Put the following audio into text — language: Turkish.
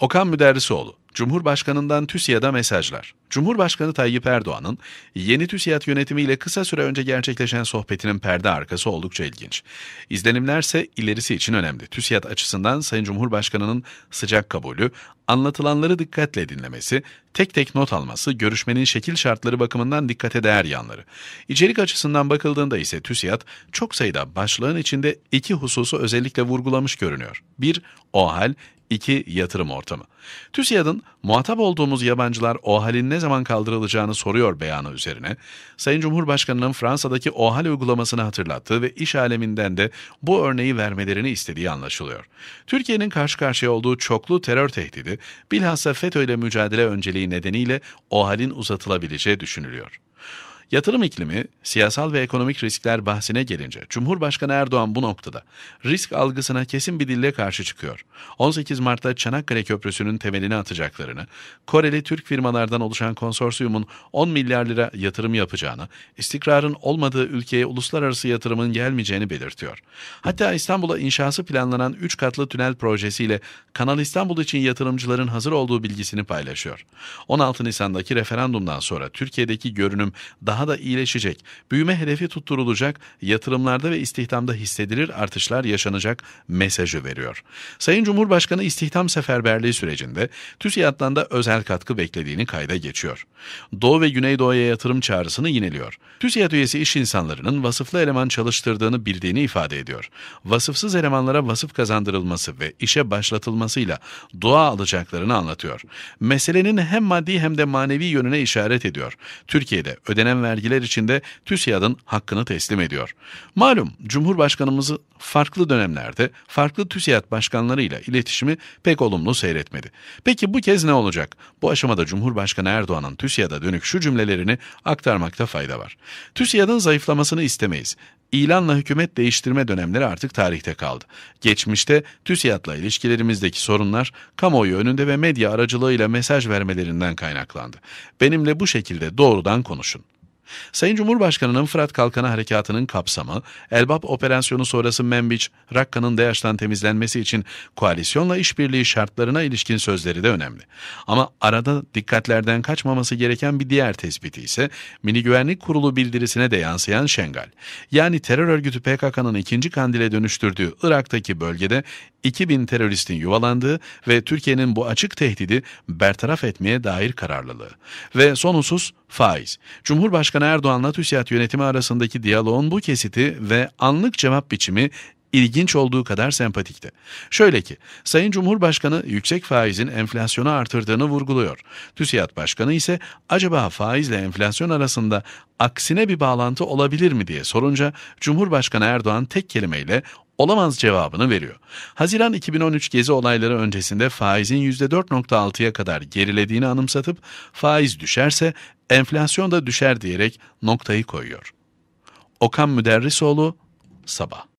Okan Müderrisoğlu, Cumhurbaşkanından TÜSİAD'a mesajlar. Cumhurbaşkanı Tayyip Erdoğan'ın yeni TÜSİAD yönetimiyle kısa süre önce gerçekleşen sohbetinin perde arkası oldukça ilginç. İzlenimlerse ilerisi için önemli. TÜSİAD açısından Sayın Cumhurbaşkanı'nın sıcak kabulü, anlatılanları dikkatle dinlemesi, tek tek not alması, görüşmenin şekil şartları bakımından dikkate değer yanları. İçerik açısından bakıldığında ise TÜSİAD çok sayıda başlığın içinde iki hususu özellikle vurgulamış görünüyor. Bir, OHAL, 2. Yatırım ortamı. TÜSİAD'ın muhatap olduğumuz yabancılar OHAL'in ne zaman kaldırılacağını soruyor beyanı üzerine, Sayın Cumhurbaşkanı'nın Fransa'daki OHAL uygulamasını hatırlattığı ve iş aleminden de bu örneği vermelerini istediği anlaşılıyor. Türkiye'nin karşı karşıya olduğu çoklu terör tehdidi, bilhassa FETÖ ile mücadele önceliği nedeniyle OHAL'in uzatılabileceği düşünülüyor. Yatırım iklimi, siyasal ve ekonomik riskler bahsine gelince Cumhurbaşkanı Erdoğan bu noktada risk algısına kesin bir dille karşı çıkıyor. 18 Mart'ta Çanakkale Köprüsü'nün temelini atacaklarını, Koreli Türk firmalardan oluşan konsorsiyumun 10 milyar lira yatırım yapacağını, istikrarın olmadığı ülkeye uluslararası yatırımın gelmeyeceğini belirtiyor. Hatta İstanbul'a inşası planlanan 3 katlı tünel projesiyle Kanal İstanbul için yatırımcıların hazır olduğu bilgisini paylaşıyor. 16 Nisan'daki referandumdan sonra Türkiye'deki görünüm daha daha da iyileşecek. Büyüme hedefi tutturulacak, yatırımlarda ve istihdamda hissedilir artışlar yaşanacak mesajı veriyor. Sayın Cumhurbaşkanı istihdam seferberliği sürecinde TÜSİAD'dan da özel katkı beklediğini kayda geçiyor. Doğu ve Güneydoğu'ya yatırım çağrısını yineliyor. TÜSİAD üyesi iş insanlarının vasıflı eleman çalıştırdığını bildiğini ifade ediyor. Vasıfsız elemanlara vasıf kazandırılması ve işe başlatılmasıyla doğa alacaklarını anlatıyor. Meselenin hem maddi hem de manevi yönüne işaret ediyor. Türkiye'de ödenen vergiler içinde TÜSİAD'ın hakkını teslim ediyor. Malum Cumhurbaşkanımızı farklı dönemlerde farklı TÜSİAD başkanlarıyla iletişimi pek olumlu seyretmedi. Peki bu kez ne olacak? Bu aşamada Cumhurbaşkanı Erdoğan'ın TÜSİAD'a dönük şu cümlelerini aktarmakta fayda var. TÜSİAD'ın zayıflamasını istemeyiz. İlanla hükümet değiştirme dönemleri artık tarihte kaldı. Geçmişte TÜSİAD'la ilişkilerimizdeki sorunlar kamuoyu önünde ve medya aracılığıyla mesaj vermelerinden kaynaklandı. Benimle bu şekilde doğrudan konuşun. Sayın Cumhurbaşkanı'nın Fırat Kalkanı Harekatı'nın kapsamı, Elbap operasyonu sonrası Membiç, Rakka'nın DAEŞ'ten temizlenmesi için koalisyonla işbirliği şartlarına ilişkin sözleri de önemli. Ama arada dikkatlerden kaçmaması gereken bir diğer tespiti ise Milli Güvenlik Kurulu bildirisine de yansıyan Şengal. Yani terör örgütü PKK'nın ikinci kandile dönüştürdüğü Irak'taki bölgede 2000 teröristin yuvalandığı ve Türkiye'nin bu açık tehdidi bertaraf etmeye dair kararlılığı. Ve son husus faiz. Cumhurbaşkanı Erdoğan'la TÜSİAD yönetimi arasındaki diyaloğun bu kesiti ve anlık cevap biçimi ilginç olduğu kadar sempatikti. Şöyle ki, Sayın Cumhurbaşkanı yüksek faizin enflasyonu artırdığını vurguluyor. TÜSİAD Başkanı ise acaba faizle enflasyon arasında aksine bir bağlantı olabilir mi diye sorunca Cumhurbaşkanı Erdoğan tek kelimeyle olamaz cevabını veriyor. Haziran 2013 gezi olayları öncesinde faizin %4.6'ya kadar gerilediğini anımsatıp faiz düşerse enflasyon da düşer diyerek noktayı koyuyor. Okan Müderrisoğlu Sabah